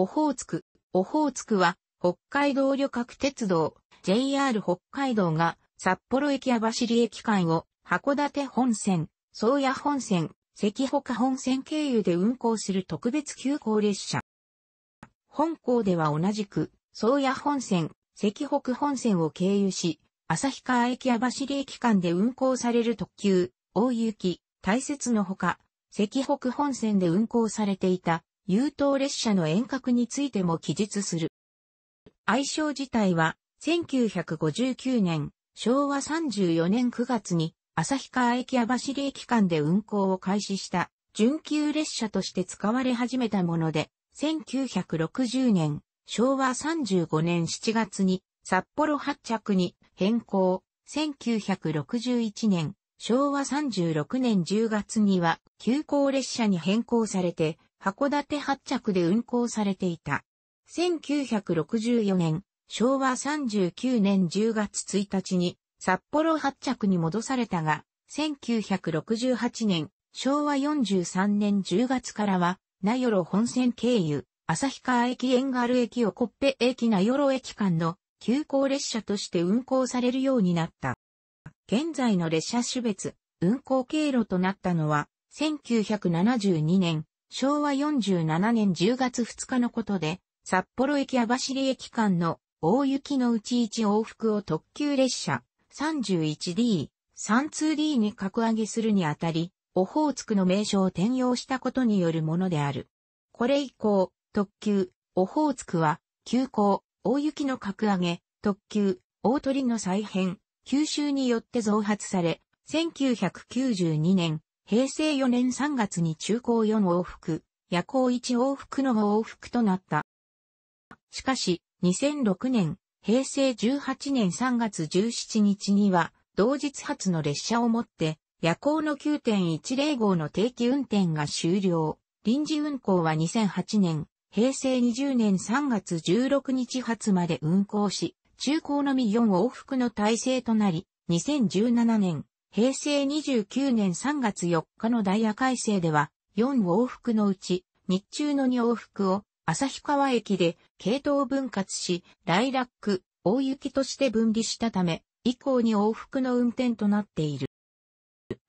オホーツク。オホーツクは、北海道旅客鉄道、JR 北海道が、札幌駅網走駅間を、函館本線、宗谷本線、関北本線経由で運行する特別急行列車。本校では同じく、宗谷本線、関北本線を経由し、旭川駅網走駅間で運行される特急、大雪、大雪のほか、関北本線で運行されていた優等列車の遠隔についても記述する。愛称自体は、1959年、昭和34年9月に、旭川駅網走駅間で運行を開始した、準急列車として使われ始めたもので、1960年、昭和35年7月に、札幌発着に変更。1961年、昭和36年10月には、急行列車に変更されて、函館発着で運行されていた。1964年、昭和39年10月1日に札幌発着に戻されたが、1968年、昭和43年10月からは、名寄本線経由、旭川駅縁る駅をコッペ駅名寄駅間の急行列車として運行されるようになった。現在の列車種別、運行経路となったのは、1972年、昭和47年10月2日のことで、札幌駅網走駅間の大雪のうち1往復を特急列車 31D、32D に格上げするにあたり、オホーツクの名称を転用したことによるものである。これ以降、特急、オホーツクは、急行、大雪の格上げ、特急、大鳥の再編、九州によって増発され、1992年、平成4年3月に中高4往復、夜行1往復の往復となった。しかし、2006年、平成18年3月17日には、同日発の列車をもって、夜行の9.10号の定期運転が終了。臨時運行は2008年、平成20年3月16日発まで運行し、中高のみ4往復の体制となり、2017年、平成29年3月4日のダイヤ改正では、4往復のうち、日中の2往復を、旭川駅で、系統分割し、ライラック、大雪として分離したため、以降に往復の運転となっている。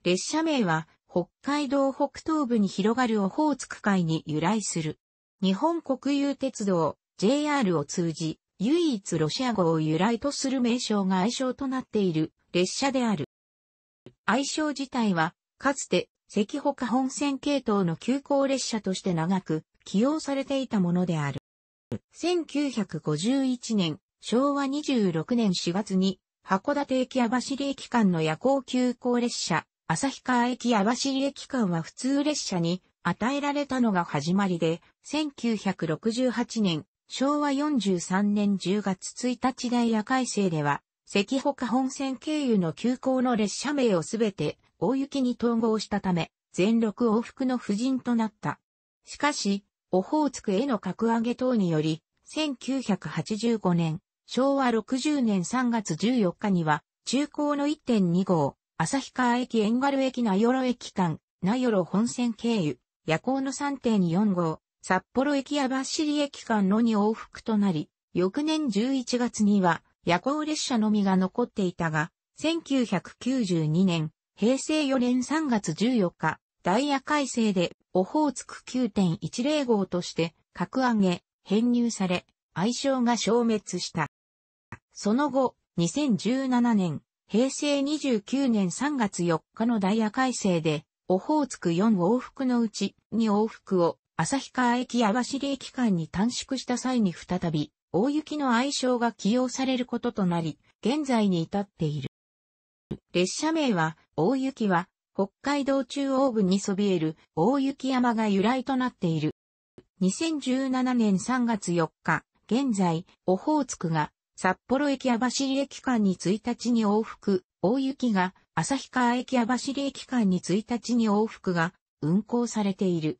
列車名は、北海道北東部に広がるオホーツク海に由来する。日本国有鉄道、JR を通じ、唯一ロシア語を由来とする名称が愛称となっている列車である。愛称自体は、かつて、関北本線系統の急行列車として長く起用されていたものである。1951年、昭和26年4月に、函館駅網走駅間の夜行急行列車、旭川駅網走駅間は普通列車に与えられたのが始まりで、1968年、昭和43年10月1日大夜改正では、関北本線経由の急行の列車名をすべて大雪に統合したため、全力往復の不人となった。しかし、オホーツクへの格上げ等により、1985年、昭和60年3月14日には、中高の1.2号、旭川駅遠軽駅名寄駅間、名寄本線経由、夜行の3.4号、札幌駅やバッシリ駅間の2往復となり、翌年11月には、夜行列車のみが残っていたが、1992年、平成4年3月14日、ダイヤ改正で、オホーツク9.10号として、格上げ、編入され、愛称が消滅した。その後、2017年、平成29年3月4日のダイヤ改正で、オホーツク4往復のうち2往復を、旭川駅網走駅間に短縮した際に再び、大雪の愛称が起用されることとなり、現在に至っている。列車名は、大雪は、北海道中央部にそびえる大雪山が由来となっている。2017年3月4日、現在、オホーツクが、札幌駅や走駅間に1日に往復、大雪が、旭川駅や走駅間に1日に往復が、運行されている。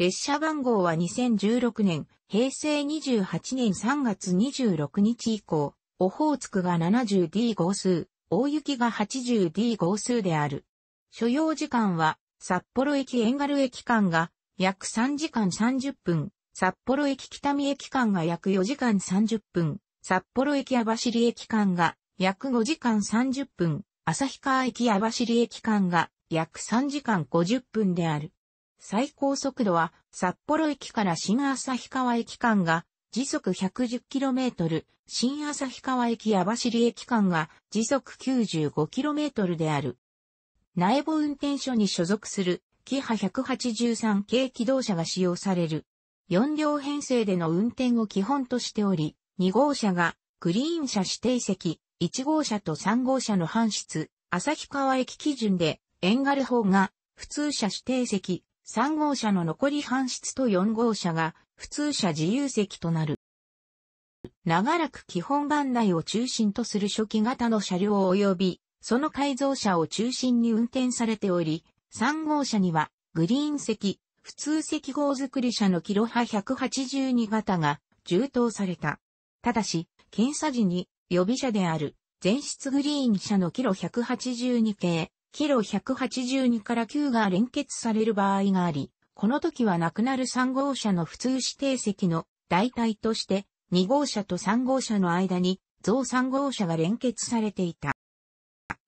列車番号は2016年、平成28年3月26日以降、オホーツクが 70D 号数、大雪が 80D 号数である。所要時間は、札幌駅遠軽駅間が約3時間30分、札幌駅北見駅間が約4時間30分、札幌駅網走駅間が約5時間30分、旭川駅網走駅間が約3時間50分である。最高速度は札幌駅から新旭川駅間が時速 110km、新旭川駅や網走駅間が時速 95km である。内部運転所に所属するキハ183系機動車が使用される。4両編成での運転を基本としており、2号車がクリーン車指定席、1号車と3号車の搬出、旭川駅基準で、エンガル法が普通車指定席、3号車の残り半室と4号車が普通車自由席となる。長らく基本番内を中心とする初期型の車両及び、その改造車を中心に運転されており、3号車にはグリーン席、普通席号作り車のキロハ182型が充当された。ただし、検査時に予備車である全室グリーン車のキロ182系、キロ182から9が連結される場合があり、この時は亡くなる3号車の普通指定席の代替として、2号車と3号車の間に、増3号車が連結されていた。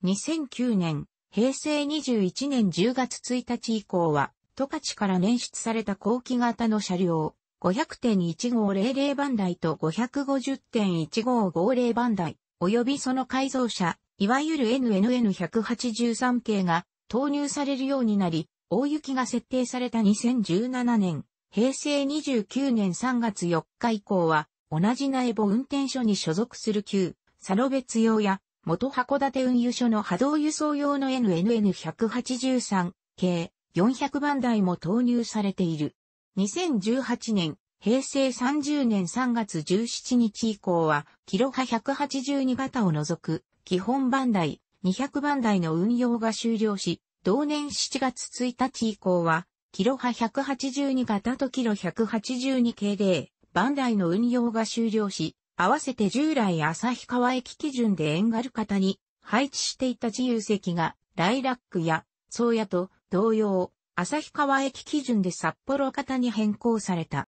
2009年、平成21年10月1日以降は、十勝から捻出された後期型の車両、500.1500番台と550.1550番台、及びその改造車、いわゆる NNN183 系が投入されるようになり、大雪が設定された2017年、平成29年3月4日以降は、同じ苗穂運転所に所属する旧、サロ別用や、元函館運輸所の波動輸送用の NNN183 系400番台も投入されている。2018年、平成30年3月17日以降は、キロハ182型を除く、基本番台、200番台の運用が終了し、同年7月1日以降は、キロハ182型とキロ182系で、番台の運用が終了し、合わせて従来旭川駅基準で円軽型に配置していた自由席が、ライラックや、宗谷と同様、旭川駅基準で札幌型に変更された。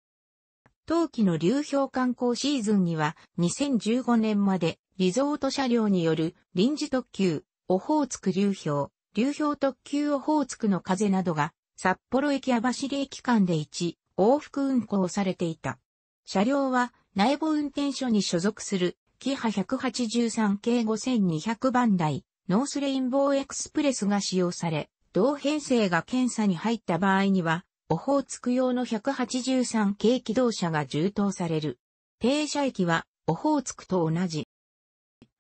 冬季の流氷観光シーズンには2015年までリゾート車両による臨時特急、オホーツク流氷、流氷特急オホーツクの風などが札幌駅網走駅間で1往復運行されていた。車両は内部運転所に所属するキハ183系5200番台ノースレインボーエクスプレスが使用され、同編成が検査に入った場合にはオホーツク用の183系機動車が充当される。停車駅は、オホーツクと同じ。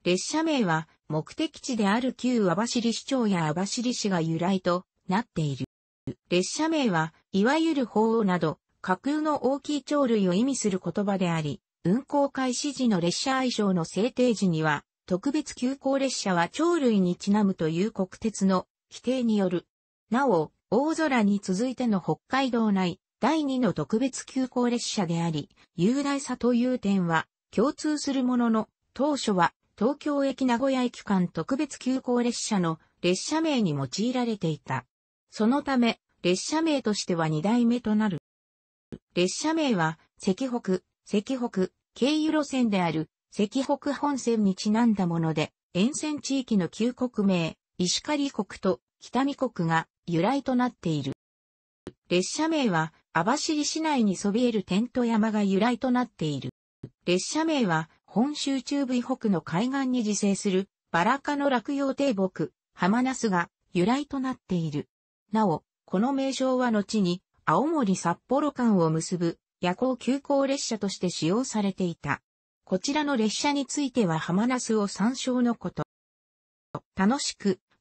列車名は、目的地である旧網走市長や網走市が由来となっている。列車名は、いわゆる鳳凰など、架空の大きい鳥類を意味する言葉であり、運行開始時の列車愛称の制定時には、特別急行列車は鳥類にちなむという国鉄の規定による。なお、大空に続いての北海道内第2の特別急行列車であり、雄大さという点は共通するものの、当初は東京駅名古屋駅間特別急行列車の列車名に用いられていた。そのため、列車名としては2代目となる。列車名は、関北、関北、経由路線である、関北本線にちなんだもので、沿線地域の旧国名、石狩国と北見国が由来となっている。列車名は、網走市内にそびえるテント山が由来となっている。列車名は、本州中部以北の海岸に自生する、バラ科の落葉低木、浜ナスが由来となっている。なお、この名称は後に、青森札幌間を結ぶ夜行急行列車として使用されていた。こちらの列車については浜ナスを参照のこと。楽しく